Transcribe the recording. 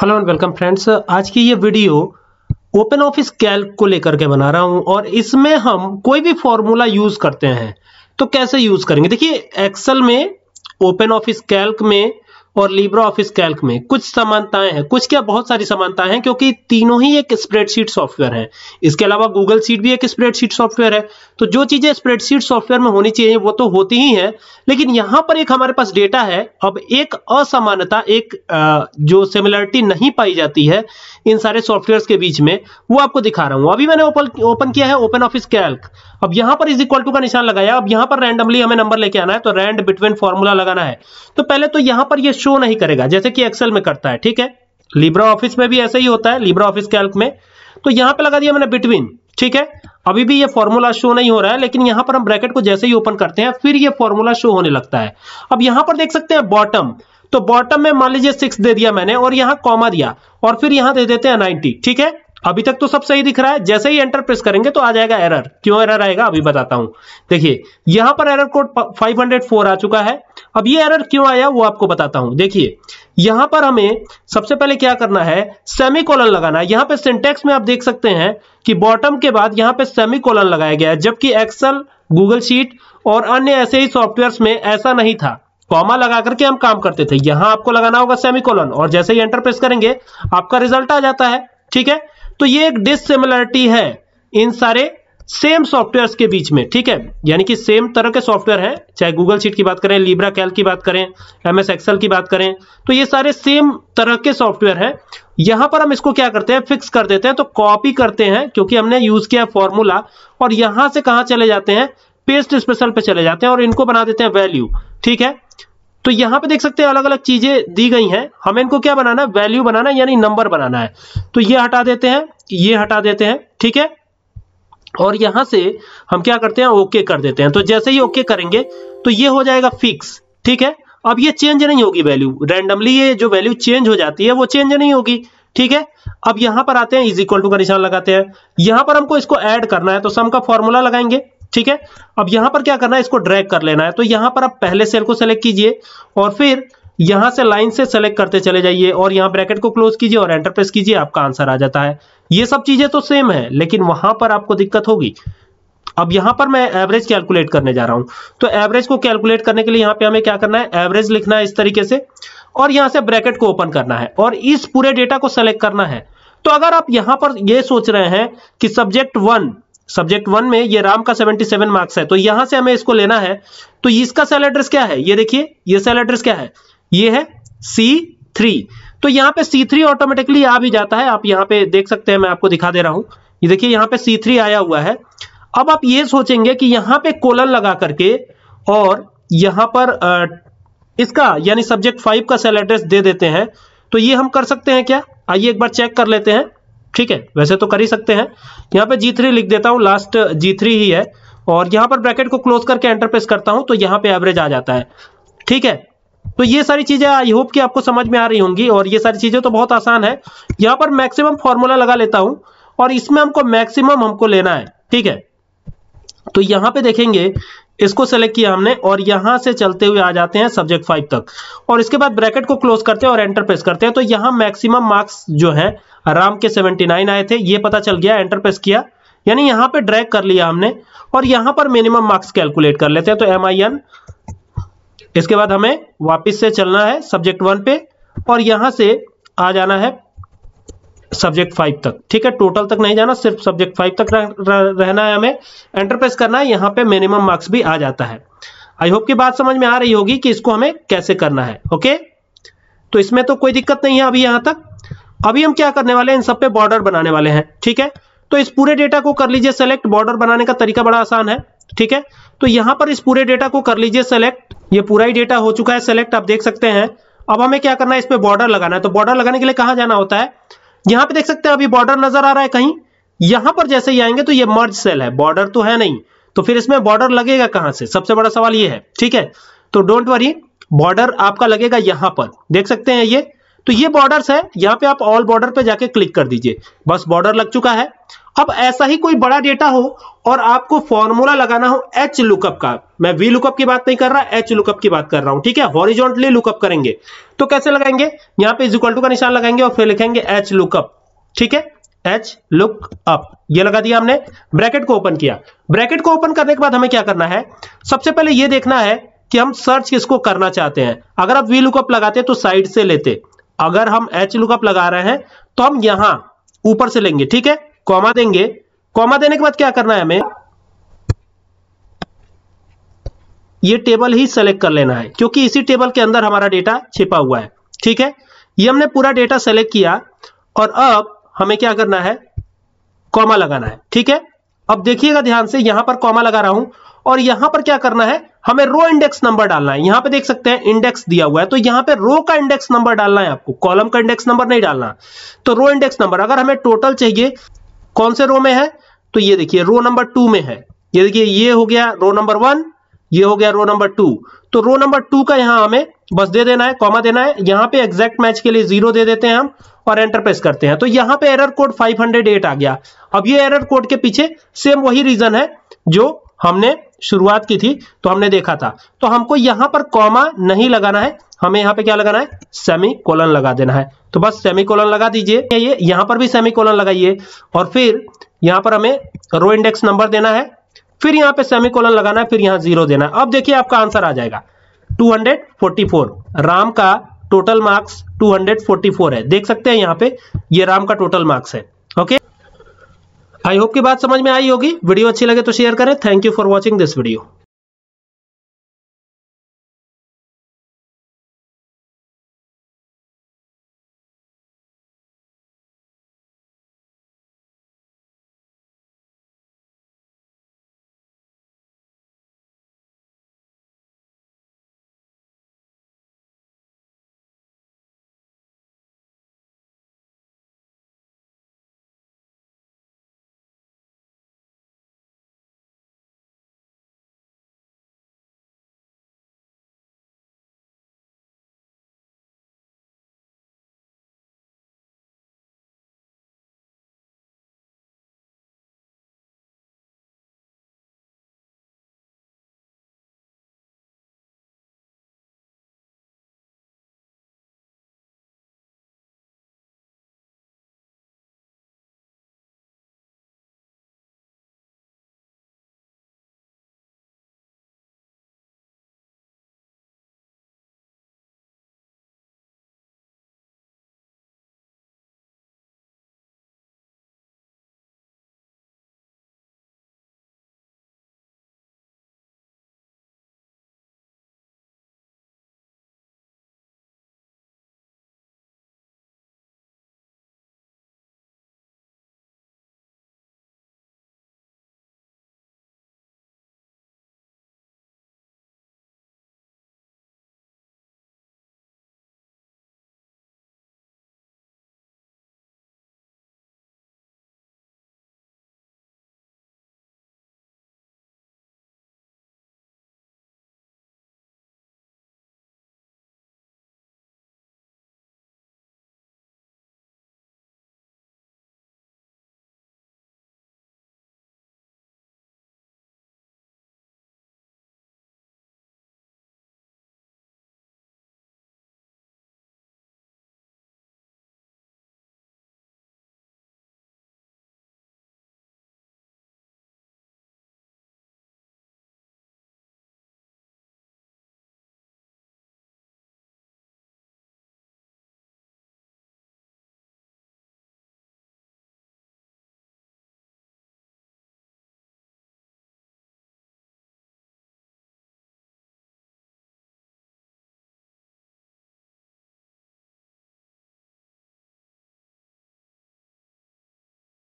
hello and welcome friends आज की ये वीडियो ओपन ऑफिस कैल्क को लेकर के बना रहा हूं और इसमें हम कोई भी फॉर्मूला यूज करते हैं तो कैसे यूज करेंगे देखिए एक्सेल में ओपन ऑफिस कैल्क में और लिब्रो ऑफिस कैल्क में कुछ समानताएं हैं कुछ क्या बहुत सारी समानताएं हैं क्योंकि तीनों ही एक स्प्रेडशीट सॉफ्टवेयर है इसके अलावा गूगल सीट भी एक स्प्रेडशीट सॉफ्टवेयर है तो जो चीजें स्प्रेडशीट सॉफ्टवेयर में होनी चाहिए वो तो होती ही है लेकिन यहां पर एक हमारे पास डेटा है अब एक असमानता एक जो सिमिलरिटी नहीं पाई जाती है इन सारे सॉफ्टवेयर के बीच में वो आपको दिखा रहा हूं अभी मैंने ओपन किया है ओपन ऑफिस कैल्क अब यहां पर इज इक्वल टू का निशान लगाया अब यहां पर रैंडमली हमें नंबर लेके आना है तो रैंड बिटवीन फॉर्मूला लगाना है तो पहले तो यहां पर ये शो नहीं करेगा जैसे कि एक्सेल में करता है ठीक है लिब्रा ऑफिस में भी ऐसा ही होता है लिब्रा ऑफिस कैल्क में तो यहां पे लगा दिया मैंने बिटवीन ठीक है अभी भी ये फॉर्मूला शो नहीं हो रहा है लेकिन यहां पर हम ब्रैकेट को जैसे ही ओपन करते हैं फिर ये फॉर्मूला शो होने लगता है अब यहां पर देख सकते हैं बॉटम तो बॉटम में मान लीजिए सिक्स दे दिया मैंने और यहां कॉमा दिया और फिर यहां दे देते हैं नाइनटी ठीक है अभी तक तो सब सही दिख रहा है जैसे ही एंटर प्रेस करेंगे तो आ जाएगा एरर क्यों एरर आएगा अभी बताता हूं देखिए यहां पर एरर कोड 504 आ चुका है अब ये एरर क्यों आया वो आपको बताता हूं देखिए यहां पर हमें सबसे पहले क्या करना है सेमी कोलन लगाना है यहां पे सिंटेक्स में आप देख सकते हैं कि बॉटम के बाद यहां पे सेमी कोलन लगाया गया है जबकि एक्सल गूगल शीट और अन्य ऐसे ही सॉफ्टवेयर में ऐसा नहीं था कॉमा लगा करके हम काम करते थे यहां आपको लगाना होगा सेमिकोलन और जैसे ही एंटर प्रेस करेंगे आपका रिजल्ट आ जाता है ठीक है तो ये एक डिसिमिलरिटी है इन सारे सेम सॉफ्टवेयर के बीच में ठीक है यानी कि सेम तरह के सॉफ्टवेयर हैं चाहे गूगल शीट की बात करें लिब्रा कैल की बात करें एम एस एक्सएल की बात करें तो ये सारे सेम तरह के सॉफ्टवेयर हैं यहां पर हम इसको क्या करते हैं फिक्स कर देते हैं तो कॉपी करते हैं क्योंकि हमने यूज किया फॉर्मूला और यहां से कहां चले जाते हैं पेस्ट स्पेशल पे चले जाते हैं और इनको बना देते हैं वैल्यू ठीक है तो यहां पे देख सकते हैं अलग अलग चीजें दी गई हैं हमें इनको क्या बनाना है वैल्यू बनाना है यानी नंबर बनाना है तो ये हटा देते हैं ये हटा देते हैं ठीक है और यहां से हम क्या करते हैं ओके कर देते हैं तो जैसे ही ओके करेंगे तो ये हो जाएगा फिक्स ठीक है अब ये चेंज नहीं होगी वैल्यू रैंडमली ये जो वैल्यू चेंज हो जाती है वो चेंज नहीं होगी ठीक है अब यहां पर आते हैं इज इक्वल टू का निशान लगाते हैं यहां पर हमको इसको ऐड करना है तो सम का फॉर्मूला लगाएंगे ठीक है अब यहां पर क्या करना है इसको ड्रैग कर लेना है तो यहां पर आप पहले सेल को सेलेक्ट कीजिए और फिर यहां से लाइन से सेलेक्ट करते चले जाइए और यहां ब्रैकेट को क्लोज कीजिए और एंटर प्रेस कीजिए आपका आंसर आ जाता है ये सब चीजें तो सेम है लेकिन वहां पर आपको दिक्कत होगी अब यहां पर मैं एवरेज कैलकुलेट करने जा रहा हूं तो एवरेज को कैलकुलेट करने के लिए यहां पे हमें क्या करना है एवरेज लिखना है इस तरीके से और यहां से ब्रैकेट को ओपन करना है और इस पूरे डेटा को सेलेक्ट करना है तो अगर आप यहां पर यह सोच रहे हैं कि सब्जेक्ट वन सब्जेक्ट वन में ये राम का 77 मार्क्स है तो यहां से हमें इसको लेना है तो इसका सेल एड्रेस क्या है ये देखिए ये सेल एड्रेस क्या है ये है सी थ्री तो यहाँ पे सी थ्री ऑटोमेटिकली आ भी जाता है आप यहाँ पे देख सकते हैं मैं आपको दिखा दे रहा हूं ये देखिए यहाँ पे सी थ्री आया हुआ है अब आप ये सोचेंगे कि यहाँ पे कोलन लगा करके और यहाँ पर इसका यानी सब्जेक्ट फाइव का सेल एड्रेस दे देते हैं तो ये हम कर सकते हैं क्या आइए एक बार चेक कर लेते हैं ठीक है वैसे तो कर ही सकते हैं यहाँ पे G3 लिख देता हूँ लास्ट G3 ही है और यहाँ पर ब्रैकेट को क्लोज करके एंटर प्रेस करता हूँ तो यहाँ पे एवरेज आ जाता है ठीक है तो ये सारी चीज़ें आई होप कि आपको समझ में आ रही होंगी और ये सारी चीज़ें तो बहुत आसान है यहाँ पर मैक्सिमम फॉर्मूला लगा लेता हूँ और इसमें हमको मैक्सिमम हमको लेना है ठीक है तो यहाँ पे देखेंगे इसको सेलेक्ट किया हमने और यहां से चलते हुए आ जाते हैं सब्जेक्ट फाइव तक और इसके बाद ब्रैकेट को क्लोज करते हैं और एंटर प्रेस करते हैं तो यहां मैक्सिमम मार्क्स जो है राम के 79 आए थे ये पता चल गया एंटर प्रेस किया यानी यहां पे ड्रैग कर लिया हमने और यहां पर मिनिमम मार्क्स कैलकुलेट कर लेते हैं तो एम आई एन इसके बाद हमें वापिस से चलना है सब्जेक्ट वन पे और यहां से आ जाना है सब्जेक्ट फाइव तक ठीक है टोटल तक नहीं जाना सिर्फ सब्जेक्ट फाइव तक रहना है हमें एंटरप्रेस करना है यहाँ पे मिनिमम मार्क्स भी आ जाता है आई होप की बात समझ में आ रही होगी कि इसको हमें कैसे करना है ओके तो इसमें तो कोई दिक्कत नहीं है अभी यहां तक अभी हम क्या करने वाले हैं इन सब पे बॉर्डर बनाने वाले हैं ठीक है तो इस पूरे डेटा को कर लीजिए सेलेक्ट बॉर्डर बनाने का तरीका बड़ा आसान है ठीक है तो यहां पर इस पूरे डेटा को कर लीजिए सेलेक्ट ये पूरा ही डेटा हो चुका है सेलेक्ट आप देख सकते हैं अब हमें क्या करना है इस पर बॉर्डर लगाना है तो बॉर्डर लगाने के लिए कहां जाना होता है यहां पे देख सकते हैं अभी बॉर्डर नजर आ रहा है कहीं यहां पर जैसे ही आएंगे तो ये मर्ज सेल है बॉर्डर तो है नहीं तो फिर इसमें बॉर्डर लगेगा कहां से सबसे बड़ा सवाल ये है ठीक है तो डोंट वरी बॉर्डर आपका लगेगा यहां पर देख सकते हैं ये तो ये बॉर्डर्स है यहाँ पे आप ऑल बॉर्डर पे जाके क्लिक कर दीजिए बस बॉर्डर लग चुका है अब ऐसा ही कोई बड़ा डेटा हो और आपको फॉर्मूला लगाना हो एच लुकअप का मैं वी लुकअप की बात नहीं कर रहा एच लुकअप की बात कर रहा हूं ठीक है हॉरिजॉन्टली लुकअप करेंगे तो कैसे लगाएंगे यहां पे इक्वल टू का निशान लगाएंगे और फिर लिखेंगे एच लुकअप ठीक है एच लुकअप ये लगा दिया हमने ब्रैकेट को ओपन किया ब्रैकेट को ओपन करने के बाद हमें क्या करना है सबसे पहले यह देखना है कि हम सर्च किसको करना चाहते हैं अगर आप वी लुकअप लगाते तो साइड से लेते अगर हम एच लुकअप लगा रहे हैं तो हम यहां ऊपर से लेंगे ठीक है कॉमा देंगे कॉमा देने के बाद क्या करना है हमें ये टेबल ही सेलेक्ट कर लेना है क्योंकि इसी टेबल के अंदर हमारा डेटा छिपा हुआ है ठीक है ये हमने पूरा डेटा सेलेक्ट किया और अब हमें क्या करना है कॉमा लगाना है ठीक है अब देखिएगा ध्यान से यहां पर कॉमा लगा रहा हूं और यहां पर क्या करना है हमें रो इंडेक्स नंबर डालना है यहां पे देख सकते हैं इंडेक्स दिया हुआ है तो यहां पे रो का इंडेक्स नंबर डालना है आपको कॉलम का इंडेक्स नंबर नहीं डालना तो रो इंडेक्स नंबर अगर हमें टोटल चाहिए कौन से रो में है तो ये देखिए रो नंबर टू में है ये देखिए ये हो गया रो नंबर वन ये हो गया रो नंबर टू तो रो नंबर टू का यहां हमें बस दे देना है कॉमा देना है यहां पे एग्जैक्ट मैच के लिए जीरो दे देते हैं हम और एंटर प्रेस करते हैं तो यहां पे एरर कोड 508 आ गया अब ये एरर कोड के पीछे सेम वही रीजन है जो हमने शुरुआत की थी तो हमने देखा था तो हमको यहां पर कॉमा नहीं लगाना है हमें यहाँ पे क्या लगाना है सेमी कोलन लगा देना है तो बस सेमी कोलन लगा दीजिए ये यहां पर भी सेमी कोलन लगाइए और फिर यहाँ पर हमें रो इंडेक्स नंबर देना है फिर यहाँ पे सेमी कोलन लगाना है फिर यहाँ जीरो देना है अब देखिए आपका आंसर आ जाएगा 244 राम का टोटल मार्क्स 244 है देख सकते हैं यहाँ पे ये राम का टोटल मार्क्स है ओके आई होप की बात समझ में आई होगी वीडियो अच्छी लगे तो शेयर करें thank you for watching this video